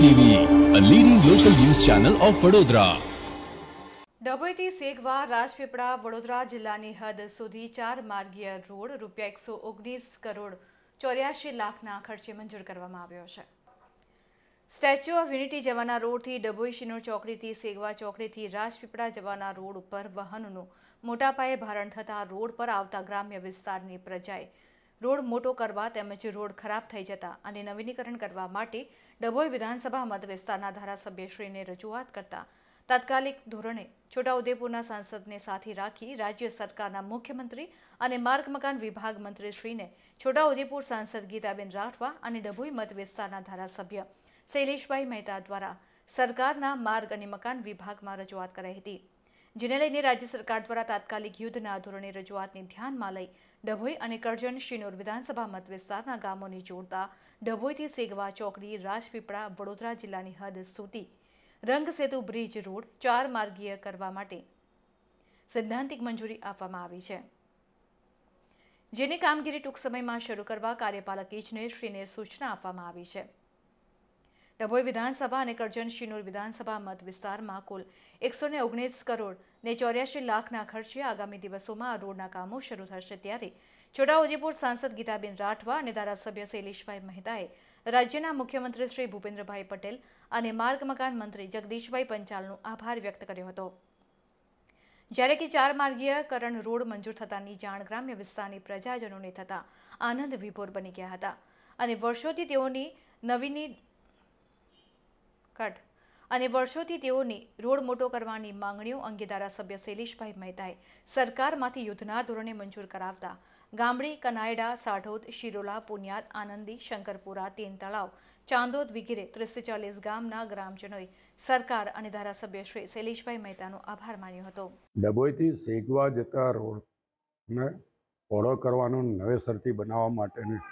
TV a leading local news channel of Vadodara ડભોઈથી સેગવા રાજપીપળા વડોદરા જિલ્લાની હદ સુધી ચાર માર્ગીય રોડ રૂપિયા એકસો ઓગણીસ કરોડ ચોર્યાસી લાખના ખર્ચે મંજૂર કરવામાં આવ્યો છે સ્ટેચ્યુ ઓફ યુનિટી જવાના રોડથી ડભોઈ શિનોર ચોકડીથી સેગવા ચોકડીથી રાજપીપળા જવાના રોડ ઉપર વહનનું મોટા પાયે ભારણ થતાં રોડ પર આવતા ગ્રામ્ય વિસ્તારની પ્રજાએ રોડ મોટો કરવા તેમજ રોડ ખરાબ થઈ જતા અને નવીનીકરણ કરવા માટે ડભોઈ વિધાનસભા મતવિસ્તારના ધારાસભ્યશ્રીને રજૂઆત કરતા તાત્કાલિક ધોરણે છોટાઉદેપુરના સાંસદને સાથે રાખી રાજ્ય સરકારના મુખ્યમંત્રી અને માર્ગ મકાન વિભાગ મંત્રીશ્રીને છોટાઉદેપુર સાંસદ ગીતાબેન રાઠવા અને ડભોઈ મતવિસ્તારના ધારાસભ્ય શૈલેષભાઈ મહેતા દ્વારા સરકારના માર્ગ અને મકાન વિભાગમાં રજૂઆત કરાઈ હતી જેને લઈને રાજ્ય સરકાર દ્વારા તાત્કાલિક યુદ્ધના ધોરણે રજૂઆતને ધ્યાનમાં લઈ ડભોઈ અને કરજણ શિનોર વિધાનસભા મત વિસ્તારના ગામોને જોડતા ડભોઈથી સેગવા ચોકડી રાજપીપળા વડોદરા જિલ્લાની હદ સુધી રંગસેતુ બ્રિજ રોડ ચાર માર્ગીય કરવા માટે સૈદ્ધાંતિક મંજૂરી આપવામાં આવી છે જેની કામગીરી ટૂંક સમયમાં શરૂ કરવા કાર્યપાલક ઇજનેર સૂચના આપવામાં આવી છે ડભોઈ વિધાનસભા અને કરજણ વિધાનસભા મત વિસ્તારમાં કુલ એકસો ને ઓગણીસ કરોડ ને ચોર્યાસી લાખના ખર્ચે આગામી દિવસોમાં આ રોડના કામો શરૂ થશે ત્યારે છોટાઉદેપુર સાંસદ ગીતાબેન રાઠવા અને ધારાસભ્ય શૈલેષભાઈ મહેતાએ રાજ્યના મુખ્યમંત્રી શ્રી ભૂપેન્દ્રભાઈ પટેલ અને માર્ગ મકાન મંત્રી જગદીશભાઈ પંચાલનો આભાર વ્યક્ત કર્યો હતો જ્યારે કે ચાર માર્ગીયકરણ રોડ મંજૂર થતાની જાણ ગ્રામ્ય વિસ્તારની પ્રજાજનોને થતાં આનંદ વિભોર બની ગયા હતા અને વર્ષોથી તેઓની નવીની કટ અને વર્ષોથી તેઓની રોડ મોટો કરવાની માંગણીઓ અંગે ધારાસભ્ય શૈલેષભાઈ મહેતાએ સરકારમાંથી યુદ્ધના ધોરણે મંજૂર કરાવતા ગામડી કનાયડા સાઢોદ શિરોલા પુનિયાદ આનંદી શંકરપુરા તેન તળાવ ચાંદોદ વગેરે ત્રીસથી ચાલીસ ગામના ગ્રામજનોએ સરકાર અને ધારાસભ્ય શ્રી શૈલેષભાઈ મહેતાનો આભાર માન્યો હતો ડભોઈથી સેગવા જતા રોડને પહોળો કરવાનો નવેસરથી બનાવવા માટેની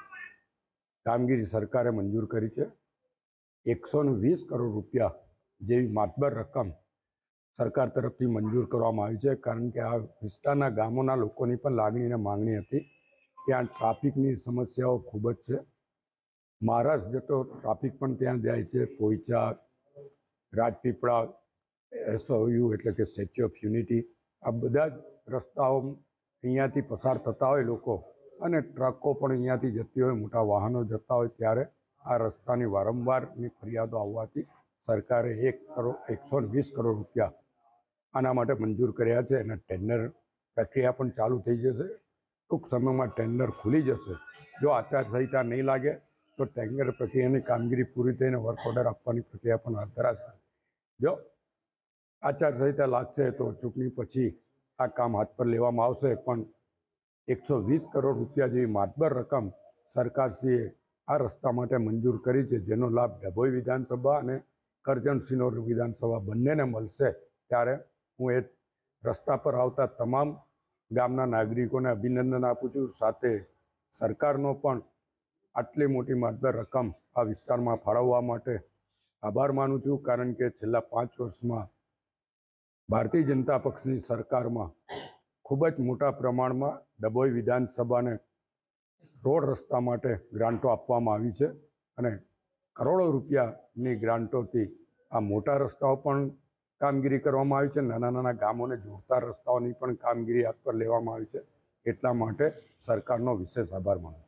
કામગીરી સરકારે મંજૂર કરી છે એકસો વીસ કરોડ રૂપિયા જેવી માતબર રકમ સરકાર તરફથી મંજૂર કરવામાં આવી છે કારણ કે આ વિસ્તારના ગામોના લોકોની પણ લાગણી અને માગણી હતી ત્યાં ટ્રાફિકની સમસ્યાઓ ખૂબ જ છે મહારાષ્ટ્ર જતો ટ્રાફિક પણ ત્યાં જાય છે પોઈચા રાજપીપળા એસઓયુ એટલે કે સ્ટેચ્યુ ઓફ યુનિટી આ બધા જ રસ્તાઓ અહીંયાથી પસાર થતા હોય લોકો અને ટ્રકો પણ અહીંયાથી જતી હોય મોટા વાહનો જતા હોય ત્યારે આ રસ્તાની વારંવારની ફરિયાદો આવવાથી સરકારે એક કરોડ એકસો વીસ કરોડ રૂપિયા આના માટે મંજૂર કર્યા છે અને ટેન્ડર પ્રક્રિયા પણ ચાલુ થઈ જશે ટૂંક સમયમાં ટેન્ડર ખુલી જશે જો આચારસંહિતા નહીં લાગે તો ટેન્ડર પ્રક્રિયાની કામગીરી પૂરી થઈને વર્ક ઓર્ડર આપવાની પ્રક્રિયા પણ હાથ ધરાશે જો આચારસંહિતા લાગશે તો ચૂંટણી પછી આ કામ હાથ પર લેવામાં આવશે પણ એકસો વીસ કરોડ રૂપિયા જેવી માતબર રકમ સરકારશ્રીએ આ રસ્તા માટે મંજૂર કરી છે જેનો લાભ ડભોઈ વિધાનસભા અને કરજણ વિધાનસભા બંનેને મળશે ત્યારે હું એ રસ્તા પર આવતા તમામ ગામના નાગરિકોને અભિનંદન આપું છું સાથે સરકારનો પણ આટલી મોટી માત્ર રકમ આ વિસ્તારમાં ફાળવવા માટે આભાર માનું છું કારણ કે છેલ્લા પાંચ વર્ષમાં ભારતીય જનતા પક્ષની સરકારમાં ખૂબ જ મોટા પ્રમાણમાં ડભોઈ વિધાનસભાને રોડ રસ્તા માટે ગ્રાન્ટો આપવામાં આવી છે અને કરોડો રૂપિયાની ગ્રાન્ટોથી આ મોટા રસ્તાઓ પણ કામગીરી કરવામાં આવી છે નાના નાના ગામોને જોડતા રસ્તાઓની પણ કામગીરી હાથ પર લેવામાં આવી છે એટલા માટે સરકારનો વિશેષ આભાર માનું